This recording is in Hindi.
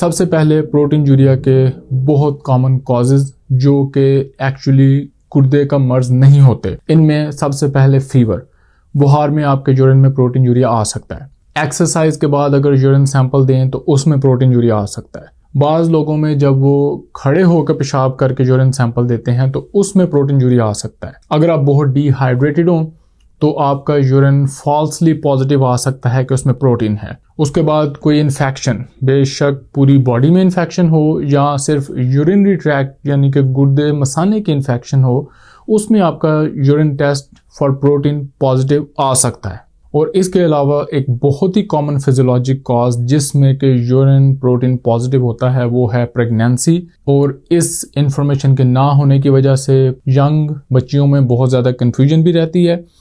सबसे पहले प्रोटीन यूरिया के बहुत कॉमन कॉजेज जो कि एक्चुअली गुर्दे का मर्ज नहीं होते इनमें सबसे पहले फीवर बुहार में आपके यूरिन में प्रोटीन यूरिया आ सकता है एक्सरसाइज के बाद अगर यूरिन सैंपल दें तो उसमें प्रोटीन यूरिया आ सकता है बाज़ लोगों में जब वो खड़े होकर पेशाब करके यूरिन सैंपल देते हैं तो उसमें प्रोटीन यूरिया आ सकता है अगर आप बहुत डिहाइड्रेटेड हों तो आपका यूरिन फॉल्सली पॉजिटिव आ सकता है कि उसमें प्रोटीन है उसके बाद कोई इन्फेक्शन बेशक पूरी बॉडी में इन्फेक्शन हो या सिर्फ यूरिनरी ट्रैक यानी कि गुर्दे मसाने की इन्फेक्शन हो उसमें आपका urine test for protein positive आ सकता है और इसके अलावा एक बहुत ही कॉमन फिजियोलॉजिक कॉज जिसमें कि यूरिन प्रोटीन पॉजिटिव होता है वो है प्रेगनेंसी और इस इंफॉर्मेशन के ना होने की वजह से यंग बच्चियों में बहुत ज़्यादा कन्फ्यूजन भी रहती है